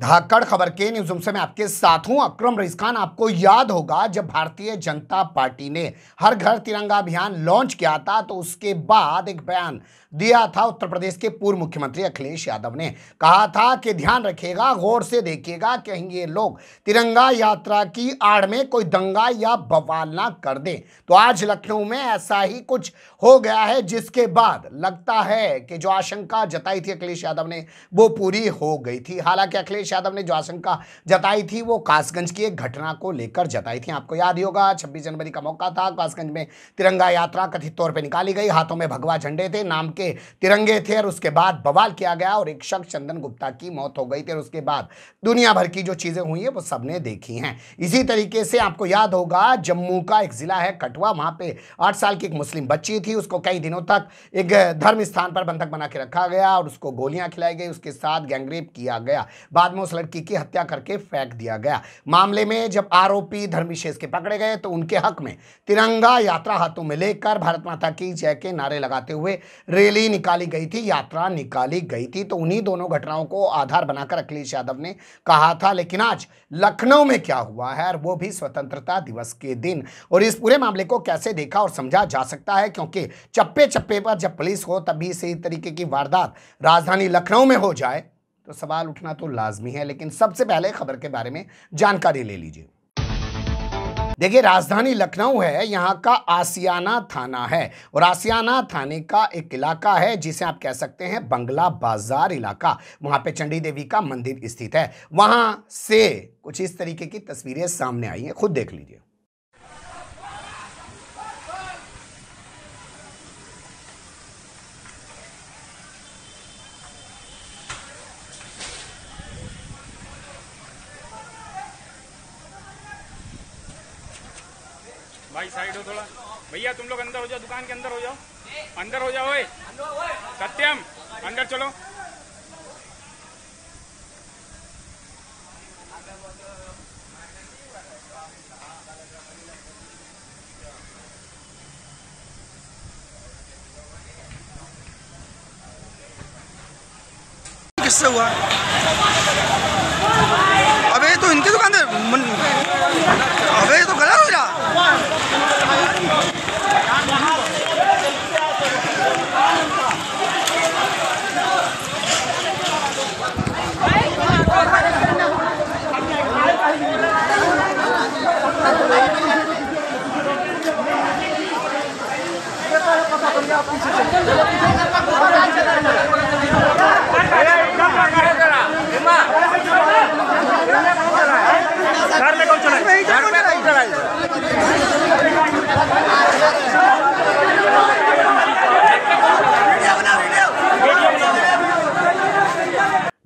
धाकड़ खबर के न्यूज से मैं आपके साथ हूं अक्रम रईस खान आपको याद होगा जब भारतीय जनता पार्टी ने हर घर तिरंगा अभियान लॉन्च किया था तो उसके बाद एक बयान दिया था उत्तर प्रदेश के पूर्व मुख्यमंत्री अखिलेश यादव ने कहा था कि ध्यान रखेगा गौर से देखिएगा कहीं ये लोग तिरंगा यात्रा की आड़ में कोई दंगा या बवाल ना कर दे तो आज लखनऊ में ऐसा ही कुछ हो गया है जिसके बाद लगता है कि जो आशंका जताई थी अखिलेश यादव ने वो पूरी हो गई थी हालांकि अखिलेश अखिलेश यादव ने जो आशंका जताई थी वो कासगंज की एक घटना को लेकर जताई थी आपको याद ही होगा छब्बीस जनवरी का मौका था कासगंज में तिरंगा यात्रा कथित तौर पर निकाली गई हाथों में भगवा झंडे थे नाम के तिरंगे थे और उसके बाद बवाल किया गया और एक शख्स चंदन गुप्ता की मौत हो गई थी और उसके बाद दुनिया भर की जो चीज़ें हुई है वो सबने देखी हैं इसी तरीके से आपको याद होगा जम्मू का एक ज़िला है कठुआ वहां पे आठ साल की एक मुस्लिम बच्ची थी उसको कई दिनों तक एक धर्म स्थान पर बंधक बना के रखा गया और उसको गोलियां खिलाई गई उसके साथ गैंगरेप किया गया बाद में उस लड़की की हत्या करके फेंक दिया गया मामले में जब आरोपी धर्मिशेष के पकड़े गए तो उनके हक में तिरंगा यात्रा हाथों में लेकर भारत माता की जय के नारे लगाते हुए रैली निकाली गई थी यात्रा निकाली गई थी तो उन्हीं दोनों घटनाओं को आधार बनाकर अखिलेश यादव ने कहा था लेकिन आज लखनऊ में क्या हुआ है और वो भी स्वतंत्रता दिवस के दिन और इस पूरे मामले को कैसे देखा और समझा जा सकता है क्योंकि चप्पे चप्पे पर जब पुलिस हो तभी इसी तरीके की वारदात राजधानी लखनऊ में हो जाए तो सवाल उठना तो लाजमी है लेकिन सबसे पहले खबर के बारे में जानकारी ले लीजिए देखिए राजधानी लखनऊ है यहाँ का आसियाना थाना है और आसियाना थाने का एक इलाका है जिसे आप कह सकते हैं बंगला बाजार इलाका वहाँ पे चंडी देवी का मंदिर स्थित है वहाँ से कुछ इस तरीके की तस्वीरें सामने आई हैं खुद देख लीजिए भाई साइड हो थोड़ा भैया तुम लोग अंदर हो जाओ दुकान के अंदर हो जाओ अंदर हो जाओ सत्यम अंदर चलो किससे हुआ पीछे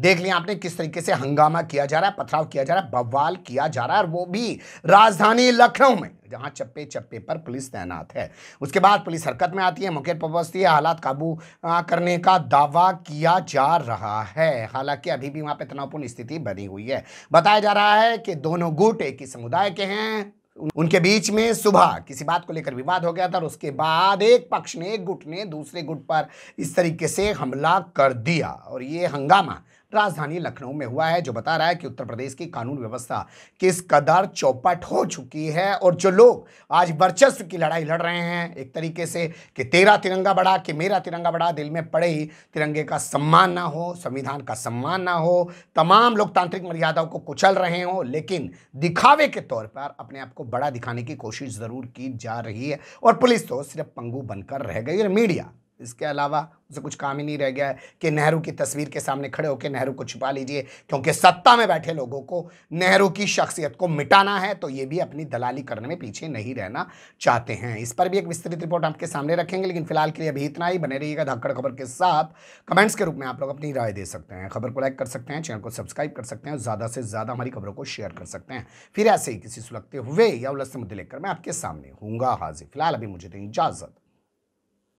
देख लिया आपने किस तरीके से हंगामा किया जा रहा है पथराव किया जा रहा है बवाल किया जा रहा है और वो भी राजधानी लखनऊ में जहां चप्पे चप्पे पर पुलिस तैनात है उसके बाद पुलिस हरकत में आती है मौके पर पहुंचती है हालात काबू करने का दावा किया जा रहा है हालांकि अभी भी वहां पर तनावपूर्ण स्थिति बनी हुई है बताया जा रहा है कि दोनों गुट एक ही समुदाय के हैं उनके बीच में सुबह किसी बात को लेकर विवाद हो गया था और उसके बाद एक पक्ष ने एक गुट ने दूसरे गुट पर इस तरीके से हमला कर दिया और ये हंगामा राजधानी लखनऊ में हुआ है जो बता रहा है कि उत्तर प्रदेश की कानून व्यवस्था किस कदर चौपट हो चुकी है और जो लोग आज वर्चस्व की लड़ाई लड़ रहे हैं एक तरीके से कि तेरा तिरंगा बढ़ा कि मेरा तिरंगा बढ़ा दिल में पड़े ही तिरंगे का सम्मान ना हो संविधान का सम्मान ना हो तमाम लोकतांत्रिक मर्यादाओं को कुचल रहे हो लेकिन दिखावे के तौर पर अपने आप को बड़ा दिखाने की कोशिश ज़रूर की जा रही है और पुलिस तो सिर्फ पंगू बनकर रह गई और मीडिया इसके अलावा उसे कुछ काम ही नहीं रह गया है कि नेहरू की तस्वीर के सामने खड़े होकर नेहरू को छुपा लीजिए क्योंकि सत्ता में बैठे लोगों को नेहरू की शख्सियत को मिटाना है तो ये भी अपनी दलाली करने में पीछे नहीं रहना चाहते हैं इस पर भी एक विस्तृत रिपोर्ट आपके सामने रखेंगे लेकिन फिलहाल के लिए अभी इतना ही बने रहिएगा धक्कड़ खबर के साथ कमेंट्स के रूप में आप लोग अपनी राय दे सकते हैं खबर को लाइक कर सकते हैं चैनल को सब्सक्राइब कर सकते हैं और ज़्यादा से ज़्यादा हमारी खबरों को शेयर कर सकते हैं फिर ऐसे ही किसी सुलगते हुए या उलझते मुद्दे लेकर मैं आपके सामने हूँगा हाजिर फिलहाल अभी मुझे दें इजाज़त